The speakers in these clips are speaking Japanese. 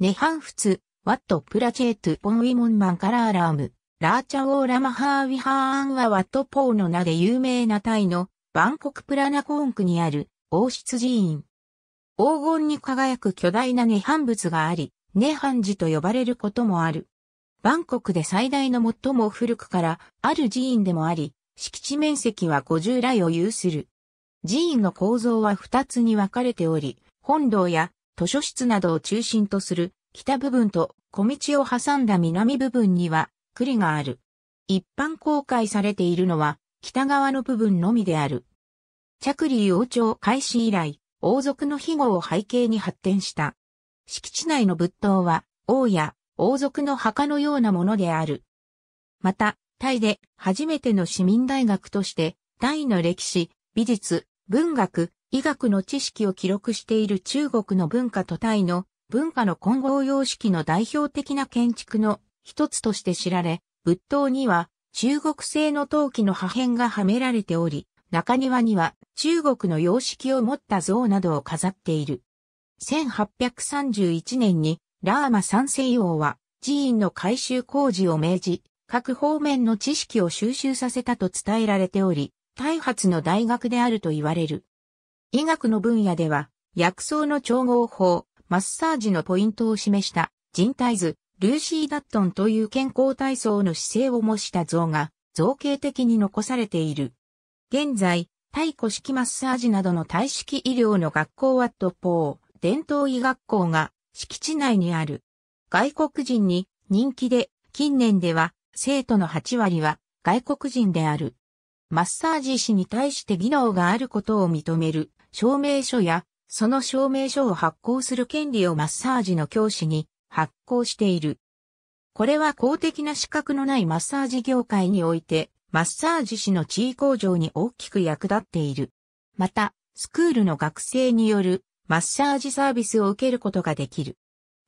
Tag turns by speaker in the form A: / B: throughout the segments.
A: ネハンフツ、ワットプラチェートポンウィモンマンカラーラーム、ラーチャオーラマハーウィハーアンワワットポーの名で有名なタイの、バンコクプラナコーンクにある王室寺院。黄金に輝く巨大なネハン仏があり、ネハン寺と呼ばれることもある。バンコクで最大の最も古くからある寺院でもあり、敷地面積は50来を有する。寺院の構造は2つに分かれており、本堂や図書室などを中心とする北部分と小道を挟んだ南部分には栗がある。一般公開されているのは北側の部分のみである。着理王朝開始以来、王族の庇護を背景に発展した。敷地内の仏塔は、王や王族の墓のようなものである。また、タイで初めての市民大学として、タイの歴史、美術、文学、医学の知識を記録している中国の文化とタイの文化の混合様式の代表的な建築の一つとして知られ、仏塔には中国製の陶器の破片がはめられており、中庭には中国の様式を持った像などを飾っている。1831年にラーマ三世王は寺院の改修工事を命じ、各方面の知識を収集させたと伝えられており、大発の大学であると言われる。医学の分野では、薬草の調合法、マッサージのポイントを示した人体図、ルーシー・ダットンという健康体操の姿勢を模した像が造形的に残されている。現在、太古式マッサージなどの体式医療の学校ワットポー、伝統医学校が敷地内にある。外国人に人気で、近年では生徒の8割は外国人である。マッサージ師に対して技能があることを認める証明書や、その証明書を発行する権利をマッサージの教師に発行している。これは公的な資格のないマッサージ業界において、マッサージ師の地位向上に大きく役立っている。また、スクールの学生によるマッサージサービスを受けることができる。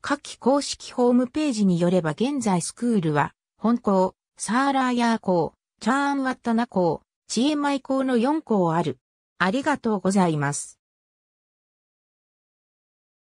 A: 下記公式ホームページによれば現在スクールは、本校、サーラーヤー校、チャーンワッタナ校、チエマイ校の4校ある。ありがとうございます。